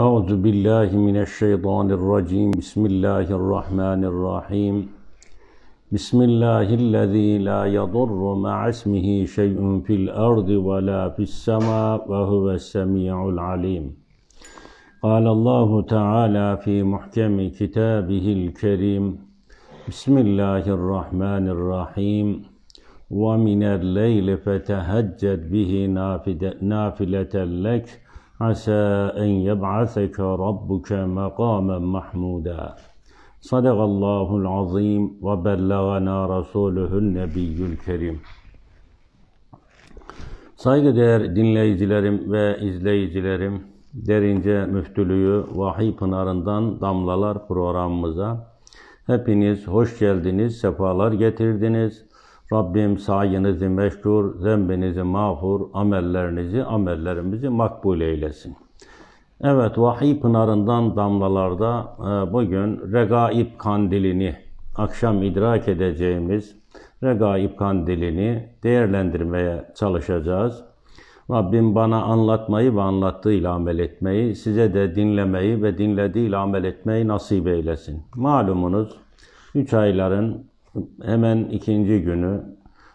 أعوذ بالله من الشيطان الرجيم بسم الله الرحمن الرحيم بسم الله الذي لا يضر مع اسمه شيء في الأرض ولا في السماء وهو السميع العليم قال الله تعالى في محكم كتابه الكريم بسم الله الرحمن الرحيم ومن الليل فتهجد به نافلة لك Asa en yeb'aseke rabbuke makamen mahmuda. Sadakallahul azim ve bellagana rasuluhun nebiyyül kerim. Saygıdeğer dinleyicilerim ve izleyicilerim, Derince Müftülüğü Vahiy Pınarı'ndan Damlalar programımıza hepiniz hoş geldiniz, sefalar getirdiniz. Rabbim sayenizi meşgul, zembinizi mağfur, amellerinizi, amellerimizi makbul eylesin. Evet, vahiy pınarından damlalarda e, bugün regaib kandilini, akşam idrak edeceğimiz regaib kandilini değerlendirmeye çalışacağız. Rabbim bana anlatmayı ve anlattığı amel etmeyi, size de dinlemeyi ve dinlediği amel etmeyi nasip eylesin. Malumunuz, üç ayların Hemen ikinci günü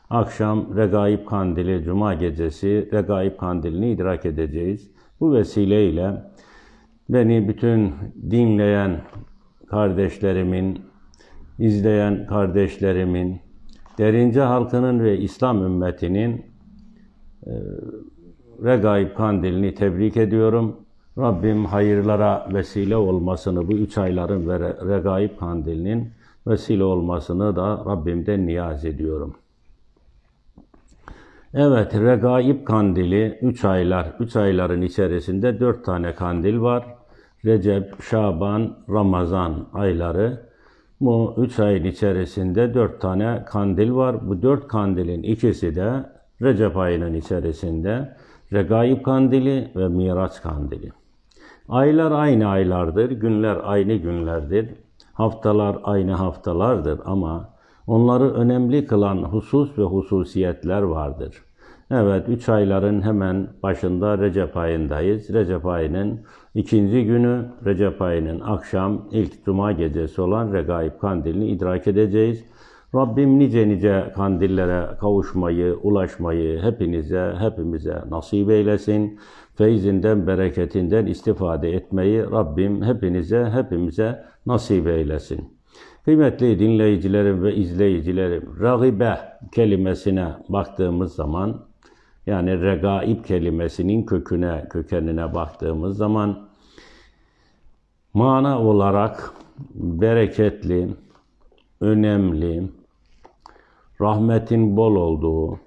akşam Regaib Kandili, Cuma gecesi Regaib Kandili'ni idrak edeceğiz. Bu vesileyle beni bütün dinleyen kardeşlerimin, izleyen kardeşlerimin, derince halkının ve İslam ümmetinin e, Regaib Kandilini tebrik ediyorum. Rabbim hayırlara vesile olmasını bu üç ayların ve Regaib Kandilinin vesile olmasını da Rabbimden niyaz ediyorum. Evet, regaib kandili 3 aylar, 3 ayların içerisinde 4 tane kandil var. Recep, Şaban, Ramazan ayları. Bu 3 ayın içerisinde 4 tane kandil var. Bu 4 kandilin ikisi de Recep ayının içerisinde Regaib kandili ve Miraç kandili. Aylar aynı aylardır, günler aynı günlerdir. Haftalar aynı haftalardır ama onları önemli kılan husus ve hususiyetler vardır. Evet, üç ayların hemen başında Recep ayındayız. Recep ayının ikinci günü, Recep ayının akşam ilk cuma gecesi olan Regaib Kandilini idrak edeceğiz. Rabbim nice nice kandillere kavuşmayı, ulaşmayı hepinize, hepimize nasip eylesin. Feyzinden, bereketinden istifade etmeyi Rabbim hepinize, hepimize nasip eylesin. Kıymetli dinleyicilerim ve izleyicilerim, ragibe kelimesine baktığımız zaman, yani regaib kelimesinin köküne, kökenine baktığımız zaman, mana olarak bereketli, önemli, rahmetin bol olduğu,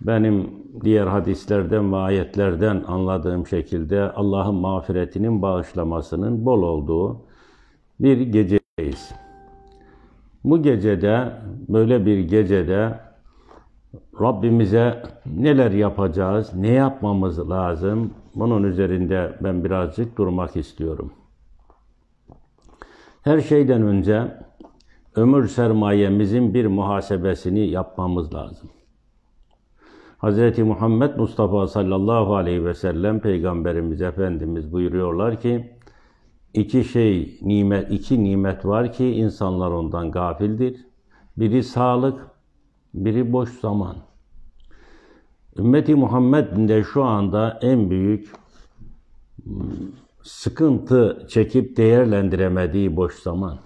benim diğer hadislerden ve ayetlerden anladığım şekilde Allah'ın mağfiretinin bağışlamasının bol olduğu bir geceyiz. Bu gecede, böyle bir gecede Rabbimize neler yapacağız, ne yapmamız lazım? Bunun üzerinde ben birazcık durmak istiyorum. Her şeyden önce ömür sermayemizin bir muhasebesini yapmamız lazım. Hz. Muhammed Mustafa sallallahu aleyhi ve sellem Peygamberimiz Efendimiz buyuruyorlar ki iki şey nimet iki nimet var ki insanlar ondan gafildir. Biri sağlık, biri boş zaman. Ümmeti Muhammed'in de şu anda en büyük ıı, sıkıntı çekip değerlendiremediği boş zaman.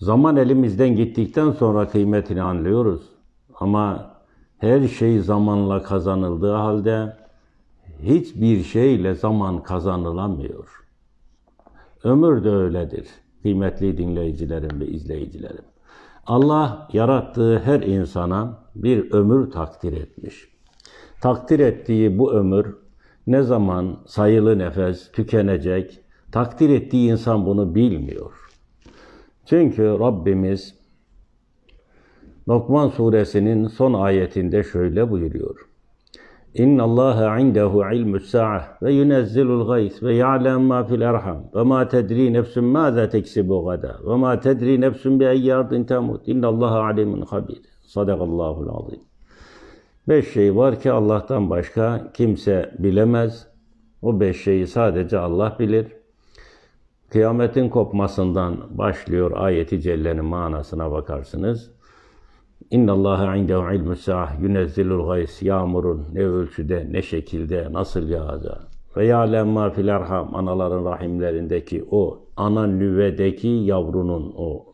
Zaman elimizden gittikten sonra kıymetini anlıyoruz. Ama her şey zamanla kazanıldığı halde hiçbir şeyle zaman kazanılamıyor. Ömür de öyledir kıymetli dinleyicilerim ve izleyicilerim. Allah yarattığı her insana bir ömür takdir etmiş. Takdir ettiği bu ömür ne zaman sayılı nefes tükenecek, takdir ettiği insan bunu bilmiyor. Çünkü Rabbimiz Lokman suresinin son ayetinde şöyle buyuruyor. İnna Allah indehu ilmü sa'a ve yunezzilul gays ve ya'lem ma fil erham ve ma tedri nefsün maza teksibu gada ve ma tedri nefsun bi ayyadin temut İnna Allah alimun habir. Sadakallahul azim. Beş şey var ki Allah'tan başka kimse bilemez. O beş şeyi sadece Allah bilir kıyametin kopmasından başlıyor ayeti cellenin manasına bakarsınız. İnna Allaha indehu ilmu sa'ah yunezzilul gays yağmurun ne ölçüde ne şekilde nasıl yağacağı. Ve ya lemma fil erham anaların rahimlerindeki o ana nüvedeki yavrunun o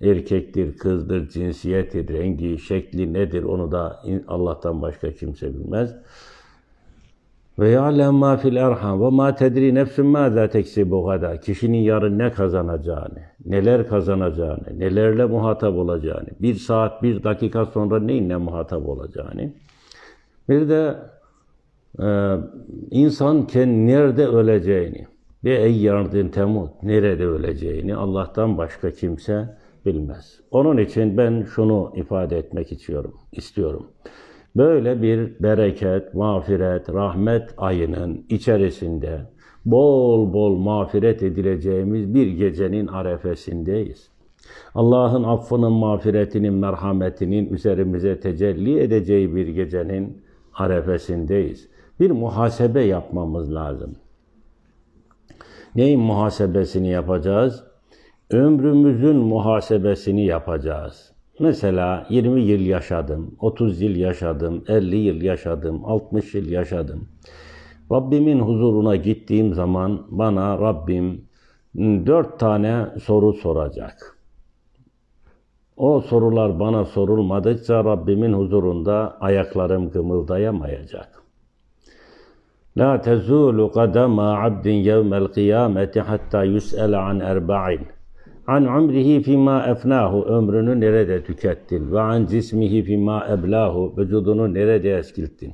erkektir, kızdır, cinsiyetidir, rengi, şekli nedir onu da Allah'tan başka kimse bilmez. Ve ya'lem ma fil erham ve ma tedri nefsün mâzâ teksibu gada. Kişinin yarın ne kazanacağını, neler kazanacağını, nelerle muhatap olacağını, bir saat, bir dakika sonra neyinle muhatap olacağını. Bir de e, insan kendi nerede öleceğini ve ey yardın temut nerede öleceğini Allah'tan başka kimse bilmez. Onun için ben şunu ifade etmek istiyorum. istiyorum. Böyle bir bereket, mağfiret, rahmet ayının içerisinde bol bol mağfiret edileceğimiz bir gecenin arefesindeyiz. Allah'ın affının, mağfiretinin, merhametinin üzerimize tecelli edeceği bir gecenin arefesindeyiz. Bir muhasebe yapmamız lazım. Neyin muhasebesini yapacağız? Ömrümüzün muhasebesini yapacağız. Mesela 20 yıl yaşadım, 30 yıl yaşadım, 50 yıl yaşadım, 60 yıl yaşadım. Rabbimin huzuruna gittiğim zaman bana Rabbim hmm, dört tane soru soracak. O sorular bana sorulmadıkça Rabbimin huzurunda ayaklarım kımıldayamayacak. La tezulu kadama abdin yevmel kıyameti hatta yüs'ele an erba'in an umrihi fima efnahu ömrünü nerede tükettin ve an cismihi fima eblahu vücudunu nerede eskilttin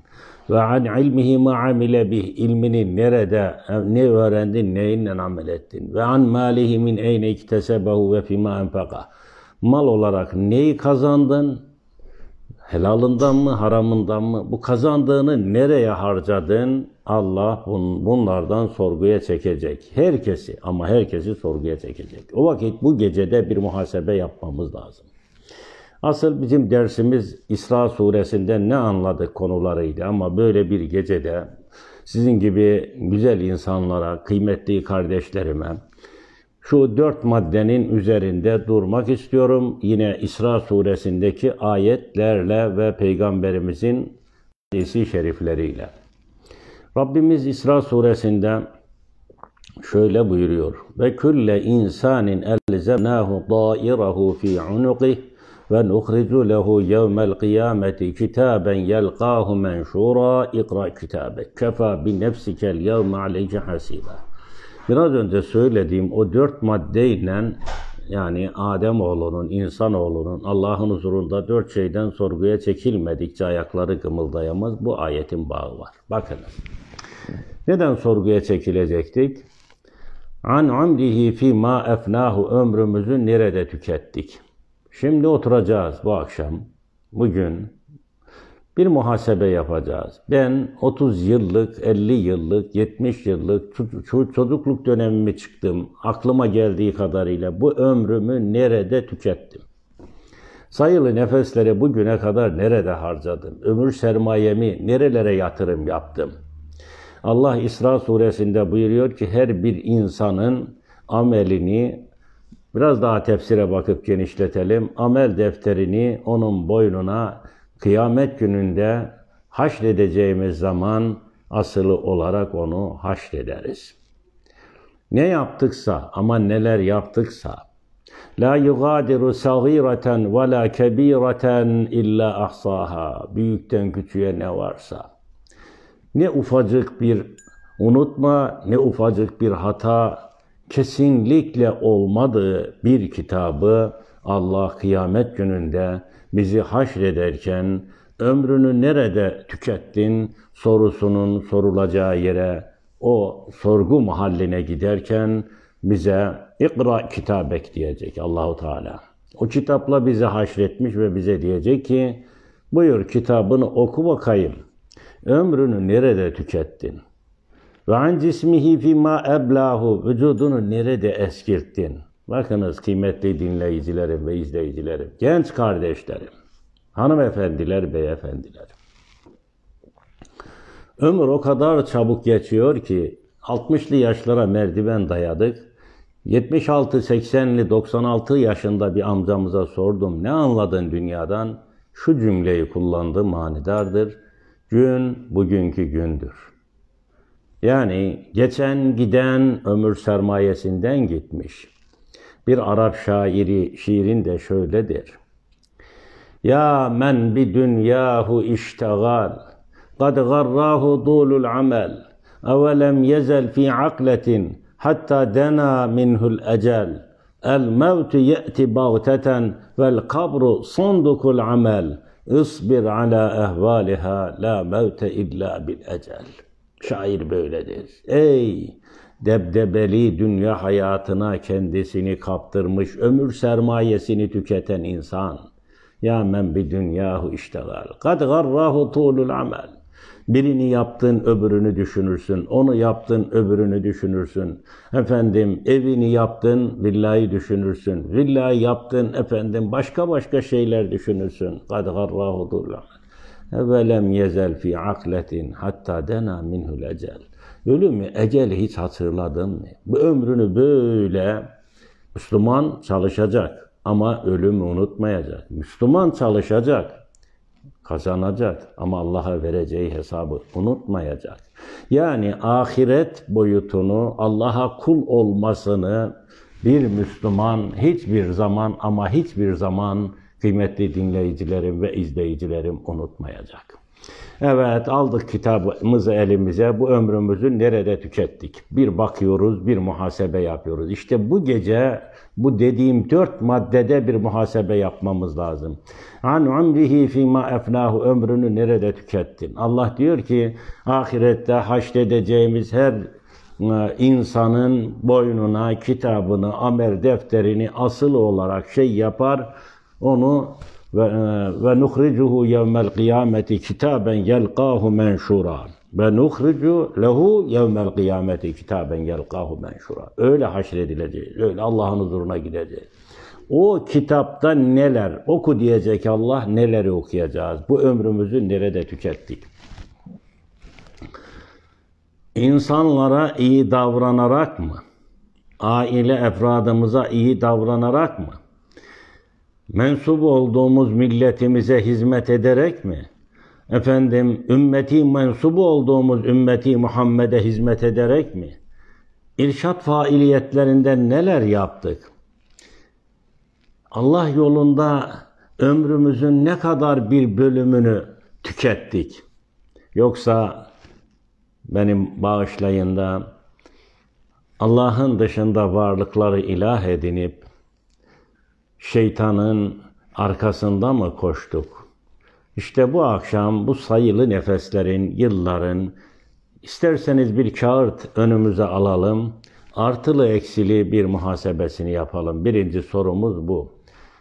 ve an ilmihi ma amile bih ilmini nerede ne öğrendin neyinle amel ettin ve an malihi min eyne iktesebehu ve fima enfaka mal olarak neyi kazandın Helalından mı, haramından mı? Bu kazandığını nereye harcadın? Allah bun, bunlardan sorguya çekecek. Herkesi ama herkesi sorguya çekecek. O vakit bu gecede bir muhasebe yapmamız lazım. Asıl bizim dersimiz İsra suresinden ne anladık konularıydı ama böyle bir gecede sizin gibi güzel insanlara, kıymetli kardeşlerime, şu dört maddenin üzerinde durmak istiyorum. Yine İsra suresindeki ayetlerle ve Peygamberimizin hadisi şerifleriyle. Rabbimiz İsra suresinde şöyle buyuruyor. Ve külle insanin elzemnahu dâirahu fi unukih ve nuhricu lehu yevmel kıyameti kitaben yelqahu menşura ikra kitabek kefa bi nefsikel yevme aleyke hasiba. Biraz önce söylediğim o dört maddeyle yani Ademoğlunun, insanoğlunun Allah'ın huzurunda dört şeyden sorguya çekilmedikçe ayakları kımıldayamaz. Bu ayetin bağı var. Bakınız. Neden sorguya çekilecektik? An amdihi fi ma efnahu ömrümüzü nerede tükettik? Şimdi oturacağız bu akşam, bugün bir muhasebe yapacağız. Ben 30 yıllık, 50 yıllık, 70 yıllık çocukluk dönemimi çıktım. Aklıma geldiği kadarıyla bu ömrümü nerede tükettim? Sayılı nefesleri bugüne kadar nerede harcadım? Ömür sermayemi nerelere yatırım yaptım? Allah İsra suresinde buyuruyor ki her bir insanın amelini biraz daha tefsire bakıp genişletelim. Amel defterini onun boynuna kıyamet gününde haşredeceğimiz zaman asılı olarak onu haşrederiz. Ne yaptıksa ama neler yaptıksa La yugadiru sagireten ve la kebireten illa ahsaha. Büyükten küçüğe ne varsa. Ne ufacık bir unutma, ne ufacık bir hata kesinlikle olmadığı bir kitabı Allah kıyamet gününde bizi haşrederken ömrünü nerede tükettin sorusunun sorulacağı yere o sorgu mahalline giderken bize ikra kitabek diyecek Allahu Teala. O kitapla bizi haşretmiş ve bize diyecek ki buyur kitabını oku bakayım. Ömrünü nerede tükettin? Ve an cismihi fi ma eblahu vücudunu nerede eskirttin? Bakınız kıymetli dinleyicilerim ve izleyicilerim, genç kardeşlerim, hanımefendiler, beyefendiler. Ömür o kadar çabuk geçiyor ki 60'lı yaşlara merdiven dayadık. 76, 80'li, 96 yaşında bir amcamıza sordum. Ne anladın dünyadan? Şu cümleyi kullandı manidardır. Gün bugünkü gündür. Yani geçen giden ömür sermayesinden gitmiş. Bir Arap şairi şiirinde şöyle der. Ya men bi dünyahu iştegal, kad garrahu dulul amel, evelem yezel fi akletin, hatta dena minhul ecel.'' الموت يأتي بغتة والقبر صندوق العمل اصبر على la لا موت bil بالأجل Şair böyledir. Ey debdebeli dünya hayatına kendisini kaptırmış, ömür sermayesini tüketen insan. Ya men bi dünyahu iştegal. Kad garrahu tulul amel. Birini yaptın, öbürünü düşünürsün. Onu yaptın, öbürünü düşünürsün. Efendim, evini yaptın, villayı düşünürsün. Villayı yaptın, efendim, başka başka şeyler düşünürsün. Kad garrahu tulul amel. Evelem yezel fi akletin hatta dena minhu ecel. Ölümü, eceli hiç hatırladın mı? Bu ömrünü böyle Müslüman çalışacak ama ölümü unutmayacak. Müslüman çalışacak, kazanacak ama Allah'a vereceği hesabı unutmayacak. Yani ahiret boyutunu, Allah'a kul olmasını bir Müslüman hiçbir zaman ama hiçbir zaman kıymetli dinleyicilerim ve izleyicilerim unutmayacak. Evet aldık kitabımızı elimize. Bu ömrümüzü nerede tükettik? Bir bakıyoruz, bir muhasebe yapıyoruz. İşte bu gece bu dediğim dört maddede bir muhasebe yapmamız lazım. An umrihi fima efnahu ömrünü nerede tükettin? Allah diyor ki ahirette haşredeceğimiz her e, insanın boynuna kitabını, amel defterini asıl olarak şey yapar, onu ve e, ve nuhricuhu yevmel kıyameti kitaben yelqahu menşura ve nuhricu lehu yevmel kıyameti kitaben yelqahu menşura. Öyle haşredileceğiz. Öyle Allah'ın huzuruna gideceğiz. O kitapta neler oku diyecek Allah neleri okuyacağız. Bu ömrümüzü nerede tükettik? İnsanlara iyi davranarak mı? Aile efradımıza iyi davranarak mı? mensup olduğumuz milletimize hizmet ederek mi? Efendim ümmeti mensubu olduğumuz ümmeti Muhammed'e hizmet ederek mi? İrşat failiyetlerinden neler yaptık? Allah yolunda ömrümüzün ne kadar bir bölümünü tükettik? Yoksa benim bağışlayında Allah'ın dışında varlıkları ilah edinip şeytanın arkasında mı koştuk? İşte bu akşam bu sayılı nefeslerin, yılların isterseniz bir kağıt önümüze alalım. Artılı eksili bir muhasebesini yapalım. Birinci sorumuz bu.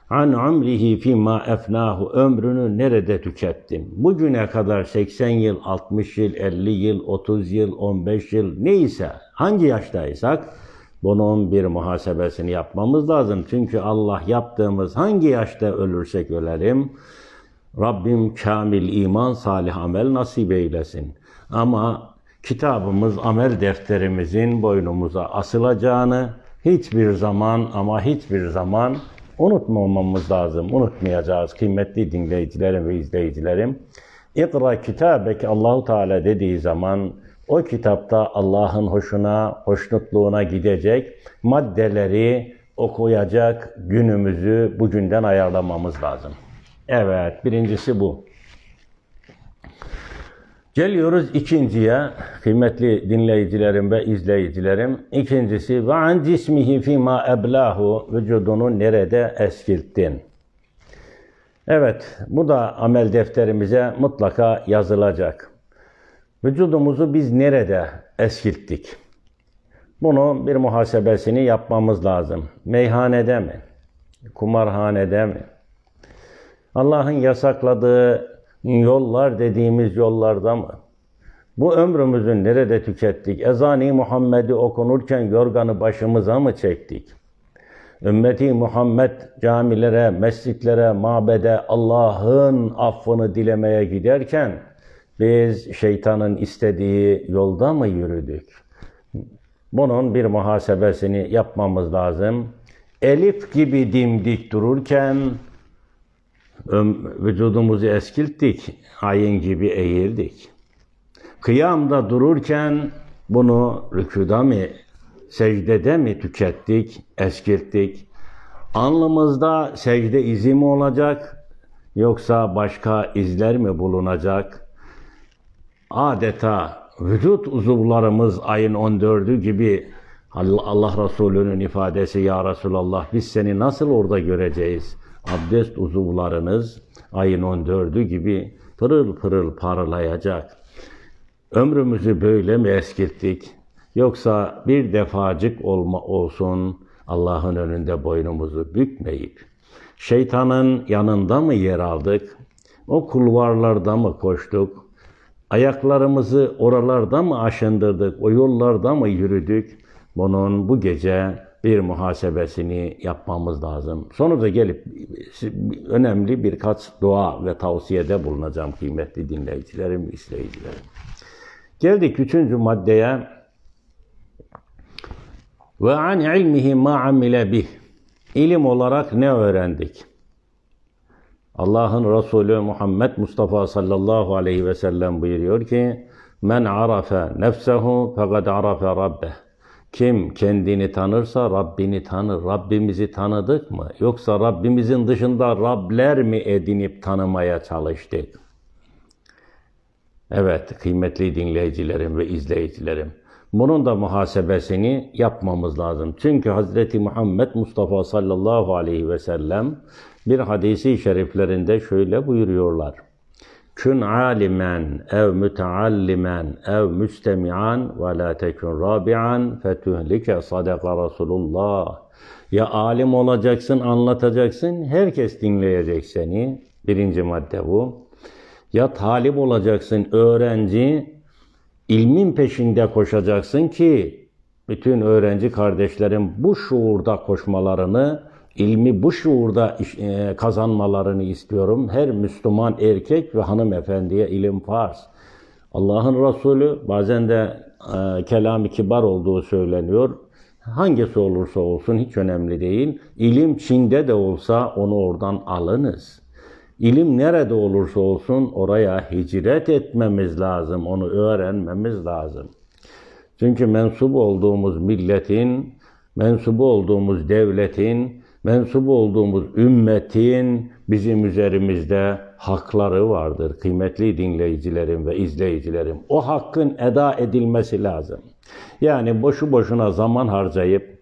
An umrihi fima efnahu ömrünü nerede tükettin? Bugüne kadar 80 yıl, 60 yıl, 50 yıl, 30 yıl, 15 yıl neyse hangi yaştaysak bunun bir muhasebesini yapmamız lazım. Çünkü Allah yaptığımız hangi yaşta ölürsek ölelim, Rabbim kamil iman, salih amel nasip eylesin. Ama kitabımız, amel defterimizin boynumuza asılacağını hiçbir zaman ama hiçbir zaman unutmamamız lazım. Unutmayacağız kıymetli dinleyicilerim ve izleyicilerim. İkra kitabek Allahu Teala dediği zaman o kitapta Allah'ın hoşuna, hoşnutluğuna gidecek maddeleri okuyacak günümüzü bugünden ayarlamamız lazım. Evet, birincisi bu. Geliyoruz ikinciye, kıymetli dinleyicilerim ve izleyicilerim. İkincisi, ve an cismihi fima eblahu, vücudunu nerede eskilttin? Evet, bu da amel defterimize mutlaka yazılacak. Vücudumuzu biz nerede eskilttik? Bunu bir muhasebesini yapmamız lazım. Meyhanede mi? Kumarhanede mi? Allah'ın yasakladığı yollar dediğimiz yollarda mı? Bu ömrümüzün nerede tükettik? Ezani Muhammed'i okunurken yorganı başımıza mı çektik? Ümmeti Muhammed camilere, mescitlere, mabede Allah'ın affını dilemeye giderken biz şeytanın istediği yolda mı yürüdük? Bunun bir muhasebesini yapmamız lazım. Elif gibi dimdik dururken vücudumuzu eskilttik, ayın gibi eğirdik. Kıyamda dururken bunu rükuda mı, secdede mi tükettik, eskilttik? Alnımızda secde izi mi olacak yoksa başka izler mi bulunacak? adeta vücut uzuvlarımız ayın 14'ü gibi Allah Resulü'nün ifadesi ya Resulallah biz seni nasıl orada göreceğiz? Abdest uzuvlarınız ayın 14'ü gibi pırıl pırıl parlayacak. Ömrümüzü böyle mi eskittik? Yoksa bir defacık olma olsun Allah'ın önünde boynumuzu bükmeyip şeytanın yanında mı yer aldık? O kulvarlarda mı koştuk? Ayaklarımızı oralarda mı aşındırdık, o yollarda mı yürüdük? Bunun bu gece bir muhasebesini yapmamız lazım. Sonuca gelip önemli birkaç dua ve tavsiyede bulunacağım kıymetli dinleyicilerim, izleyicilerim. Geldik üçüncü maddeye. Ve an ilmihi ma amile bih. İlim olarak ne öğrendik? Allah'ın Resulü Muhammed Mustafa sallallahu aleyhi ve sellem buyuruyor ki Men arafe nefsehu fekad arafe Rabb'e. Kim kendini tanırsa Rabbini tanır. Rabbimizi tanıdık mı? Yoksa Rabbimizin dışında Rabler mi edinip tanımaya çalıştık? Evet kıymetli dinleyicilerim ve izleyicilerim. Bunun da muhasebesini yapmamız lazım. Çünkü Hazreti Muhammed Mustafa sallallahu aleyhi ve sellem bir hadisi şeriflerinde şöyle buyuruyorlar. Kün alimen ev müteallimen ev müstemi'an ve la tekün rabi'an fetuhlike sadaka Resulullah. Ya alim olacaksın, anlatacaksın, herkes dinleyecek seni. Birinci madde bu. Ya talip olacaksın, öğrenci, ilmin peşinde koşacaksın ki bütün öğrenci kardeşlerin bu şuurda koşmalarını ilmi bu şuurda e, kazanmalarını istiyorum. Her Müslüman erkek ve hanımefendiye ilim farz. Allah'ın Resulü bazen de e, kelam-ı kibar olduğu söyleniyor. Hangisi olursa olsun hiç önemli değil. İlim Çin'de de olsa onu oradan alınız. İlim nerede olursa olsun oraya hicret etmemiz lazım, onu öğrenmemiz lazım. Çünkü mensup olduğumuz milletin, mensup olduğumuz devletin mensup olduğumuz ümmetin bizim üzerimizde hakları vardır. Kıymetli dinleyicilerim ve izleyicilerim, o hakkın eda edilmesi lazım. Yani boşu boşuna zaman harcayıp,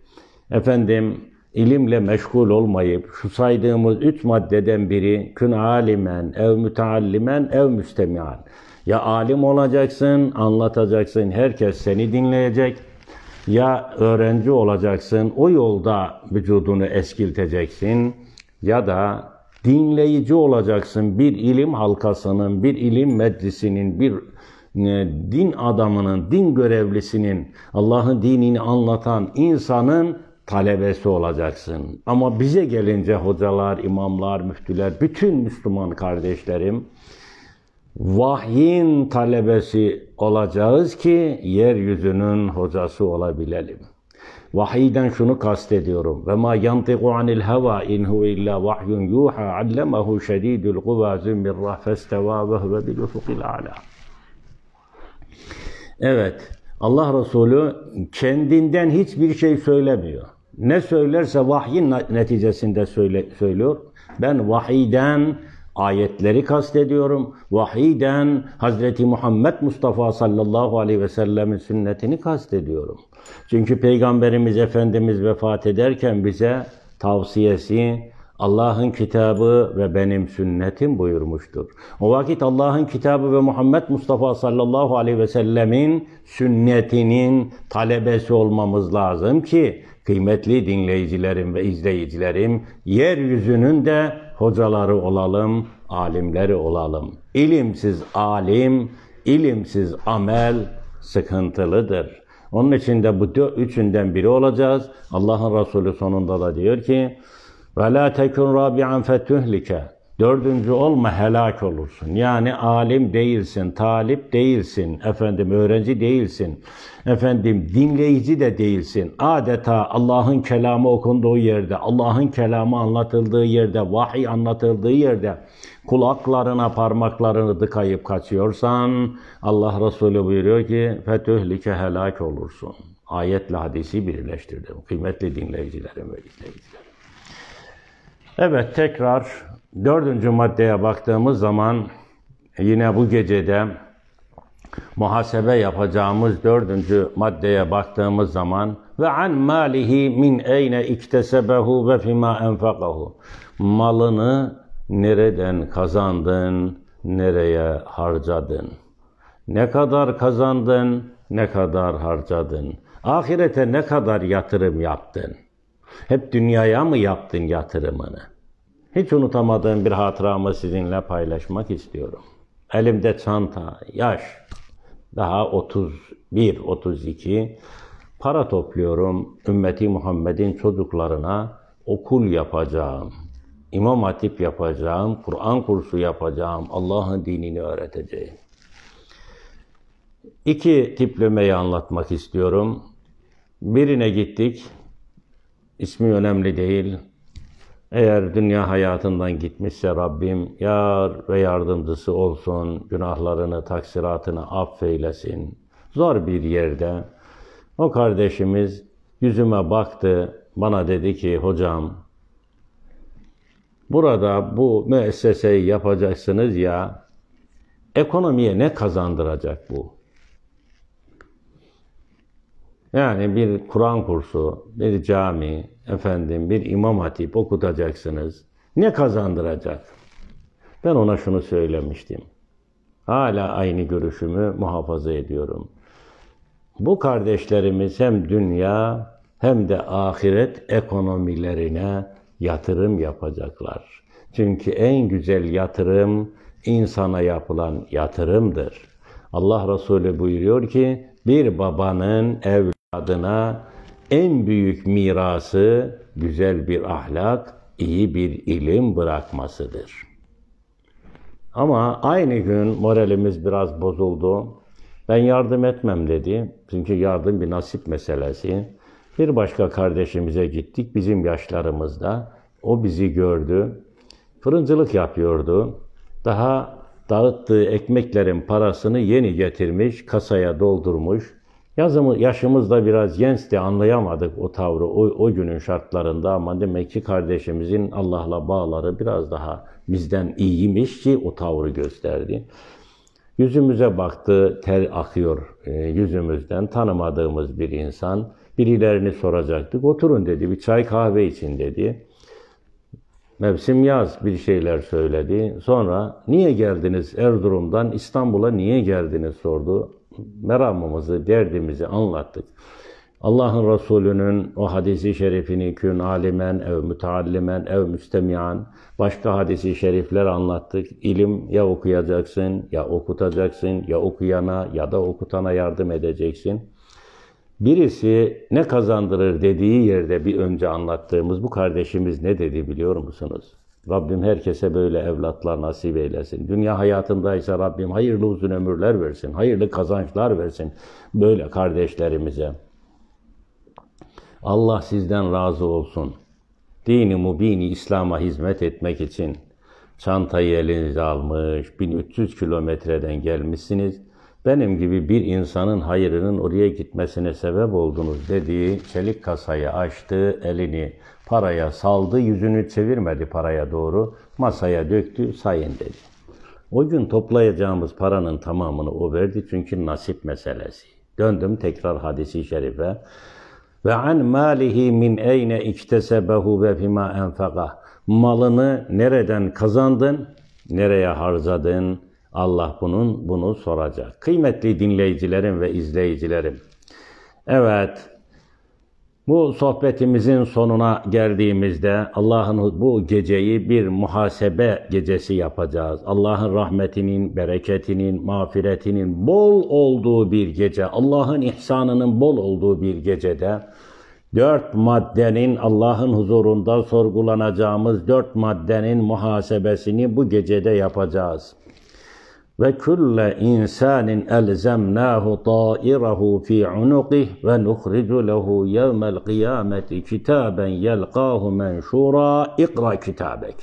efendim ilimle meşgul olmayıp, şu saydığımız üç maddeden biri, kün alimen, ev müteallimen, ev müstemian. Ya alim olacaksın, anlatacaksın, herkes seni dinleyecek. Ya öğrenci olacaksın, o yolda vücudunu eskilteceksin ya da dinleyici olacaksın. Bir ilim halkasının, bir ilim meclisinin, bir e, din adamının, din görevlisinin, Allah'ın dinini anlatan insanın talebesi olacaksın. Ama bize gelince hocalar, imamlar, müftüler, bütün Müslüman kardeşlerim vahyin talebesi olacağız ki yeryüzünün hocası olabilelim. Vahiyden şunu kastediyorum. Ve ma yantiqu anil heva in huve illa vahyun yuha allemahu şedidul kuva zimmirrah festeva ve huve bil ufukil ala. Evet, Allah Resulü kendinden hiçbir şey söylemiyor. Ne söylerse vahyin neticesinde söyle, söylüyor. Ben vahiyden ayetleri kastediyorum. Vahiden Hazreti Muhammed Mustafa sallallahu aleyhi ve sellemin sünnetini kastediyorum. Çünkü Peygamberimiz Efendimiz vefat ederken bize tavsiyesi Allah'ın kitabı ve benim sünnetim buyurmuştur. O vakit Allah'ın kitabı ve Muhammed Mustafa sallallahu aleyhi ve sellemin sünnetinin talebesi olmamız lazım ki kıymetli dinleyicilerim ve izleyicilerim yeryüzünün de hocaları olalım, alimleri olalım. İlimsiz alim, ilimsiz amel sıkıntılıdır. Onun için de bu üçünden biri olacağız. Allah'ın Resulü sonunda da diyor ki: "Ve la tekun rabi'an fetuhlike." Dördüncü olma helak olursun. Yani alim değilsin, talip değilsin, efendim öğrenci değilsin, efendim dinleyici de değilsin. Adeta Allah'ın kelamı okunduğu yerde, Allah'ın kelamı anlatıldığı yerde, vahiy anlatıldığı yerde kulaklarına parmaklarını dıkayıp kaçıyorsan Allah Resulü buyuruyor ki fetühlike helak olursun. Ayetle hadisi birleştirdim. Kıymetli dinleyicilerim ve dinleyicilerim. Evet tekrar Dördüncü maddeye baktığımız zaman e, yine bu gecede muhasebe yapacağımız dördüncü maddeye baktığımız zaman ve an malihi min eyne iktesebehu ve fima enfakahu malını nereden kazandın, nereye harcadın? Ne kadar kazandın, ne kadar harcadın? Ahirete ne kadar yatırım yaptın? Hep dünyaya mı yaptın yatırımını? Hiç unutamadığım bir hatıramı sizinle paylaşmak istiyorum. Elimde çanta, yaş, daha 31, 32. Para topluyorum ümmeti Muhammed'in çocuklarına okul yapacağım. İmam Hatip yapacağım, Kur'an kursu yapacağım, Allah'ın dinini öğreteceğim. İki tiplemeyi anlatmak istiyorum. Birine gittik. ismi önemli değil. Eğer dünya hayatından gitmişse Rabbim yar ve yardımcısı olsun, günahlarını, taksiratını affeylesin. Zor bir yerde o kardeşimiz yüzüme baktı, bana dedi ki hocam burada bu müesseseyi yapacaksınız ya ekonomiye ne kazandıracak bu? Yani bir Kur'an kursu, bir cami, efendim bir imam hatip okutacaksınız. Ne kazandıracak? Ben ona şunu söylemiştim. Hala aynı görüşümü muhafaza ediyorum. Bu kardeşlerimiz hem dünya hem de ahiret ekonomilerine yatırım yapacaklar. Çünkü en güzel yatırım insana yapılan yatırımdır. Allah Resulü buyuruyor ki bir babanın evladına en büyük mirası güzel bir ahlak, iyi bir ilim bırakmasıdır. Ama aynı gün moralimiz biraz bozuldu. Ben yardım etmem dedi. Çünkü yardım bir nasip meselesi. Bir başka kardeşimize gittik bizim yaşlarımızda. O bizi gördü. Fırıncılık yapıyordu. Daha dağıttığı ekmeklerin parasını yeni getirmiş, kasaya doldurmuş. Yaşımız da biraz gençti anlayamadık o tavrı o, o günün şartlarında ama demek ki kardeşimizin Allah'la bağları biraz daha bizden iyiymiş ki o tavrı gösterdi. Yüzümüze baktı, ter akıyor e, yüzümüzden tanımadığımız bir insan. Birilerini soracaktık. Oturun dedi, bir çay kahve için dedi. Mevsim yaz bir şeyler söyledi. Sonra niye geldiniz Erzurum'dan İstanbul'a niye geldiniz sordu meramımızı, derdimizi anlattık. Allah'ın Resulü'nün o hadisi şerifini kün alimen ev müteallimen ev müstemiyan başka hadisi şerifler anlattık. İlim ya okuyacaksın ya okutacaksın ya okuyana ya da okutana yardım edeceksin. Birisi ne kazandırır dediği yerde bir önce anlattığımız bu kardeşimiz ne dedi biliyor musunuz? Rabbim herkese böyle evlatlar nasip eylesin. Dünya hayatındaysa Rabbim hayırlı uzun ömürler versin, hayırlı kazançlar versin böyle kardeşlerimize. Allah sizden razı olsun. Dini mubini İslam'a hizmet etmek için çantayı elinize almış, 1300 kilometreden gelmişsiniz. Benim gibi bir insanın hayırının oraya gitmesine sebep oldunuz dediği çelik kasayı açtı, elini Paraya saldı, yüzünü çevirmedi paraya doğru. Masaya döktü, sayın dedi. O gün toplayacağımız paranın tamamını o verdi çünkü nasip meselesi. Döndüm tekrar hadisi şerife. Ve an malihi min eyne iktesebehu ve fima enfaka. Malını nereden kazandın, nereye harcadın? Allah bunun bunu soracak. Kıymetli dinleyicilerim ve izleyicilerim. Evet, bu sohbetimizin sonuna geldiğimizde Allah'ın bu geceyi bir muhasebe gecesi yapacağız. Allah'ın rahmetinin, bereketinin, mağfiretinin bol olduğu bir gece, Allah'ın ihsanının bol olduğu bir gecede dört maddenin Allah'ın huzurunda sorgulanacağımız dört maddenin muhasebesini bu gecede yapacağız ve kulle insanin elzemnahu ta'irahu fi unukih ve nukhricu lehu yevmel kıyameti kitaben yelqahu menşura ikra kitabek.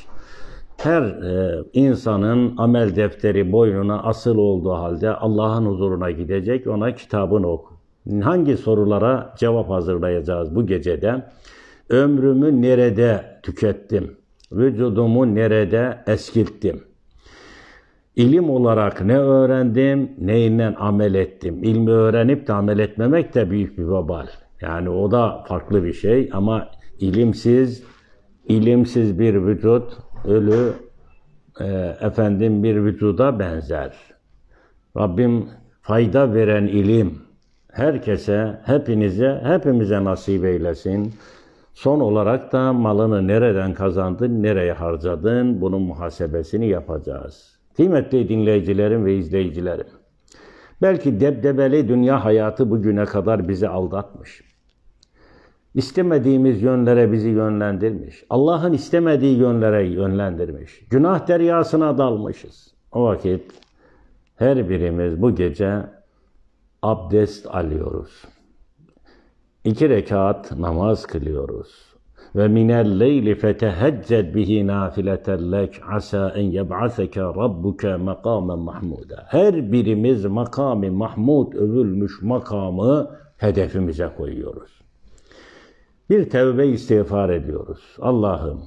Her e, insanın amel defteri boynuna asıl olduğu halde Allah'ın huzuruna gidecek ona kitabını oku. Hangi sorulara cevap hazırlayacağız bu gecede? Ömrümü nerede tükettim? Vücudumu nerede eskilttim? İlim olarak ne öğrendim, neyle amel ettim. İlmi öğrenip de amel etmemek de büyük bir vebal. Yani o da farklı bir şey ama ilimsiz, ilimsiz bir vücut, ölü, e, efendim bir vücuda benzer. Rabbim fayda veren ilim herkese, hepinize, hepimize nasip eylesin. Son olarak da malını nereden kazandın, nereye harcadın bunun muhasebesini yapacağız. Kıymetli dinleyicilerim ve izleyicilerim, belki debdebeli dünya hayatı bugüne kadar bizi aldatmış. İstemediğimiz yönlere bizi yönlendirmiş. Allah'ın istemediği yönlere yönlendirmiş. Günah deryasına dalmışız. O vakit her birimiz bu gece abdest alıyoruz. İki rekat namaz kılıyoruz ve minel leyli fetehecced bihi nafileten lek asa en yeb'aseke rabbuke makamen mahmuda. Her birimiz makami mahmud övülmüş makamı hedefimize koyuyoruz. Bir tevbe istiğfar ediyoruz. Allah'ım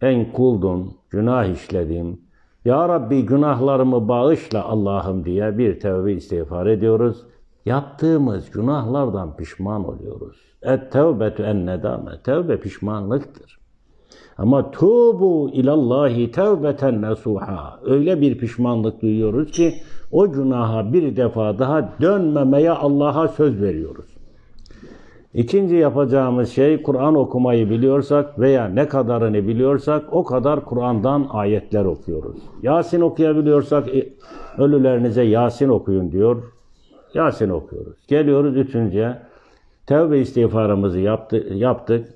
en kuldun, günah işledim. Ya Rabbi günahlarımı bağışla Allah'ım diye bir tevbe istiğfar ediyoruz. Yaptığımız günahlardan pişman oluyoruz. Et tevbetü en nedame. Tevbe pişmanlıktır. Ama tubu ilallahi tevbeten nasuha. Öyle bir pişmanlık duyuyoruz ki o günaha bir defa daha dönmemeye Allah'a söz veriyoruz. İkinci yapacağımız şey Kur'an okumayı biliyorsak veya ne kadarını biliyorsak o kadar Kur'an'dan ayetler okuyoruz. Yasin okuyabiliyorsak ölülerinize Yasin okuyun diyor. Yasin okuyoruz. Geliyoruz üçüncüye. Tevbe istiğfarımızı yaptı, yaptık.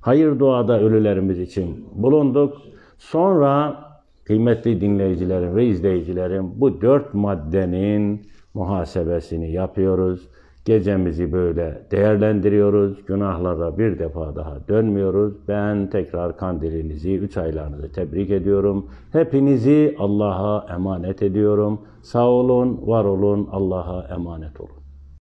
Hayır duada ölülerimiz için bulunduk. Sonra kıymetli dinleyicilerim ve izleyicilerim bu dört maddenin muhasebesini yapıyoruz. Gecemizi böyle değerlendiriyoruz. Günahlara bir defa daha dönmüyoruz. Ben tekrar kandilinizi, üç aylarınızı tebrik ediyorum. Hepinizi Allah'a emanet ediyorum. Sağ olun, var olun, Allah'a emanet olun.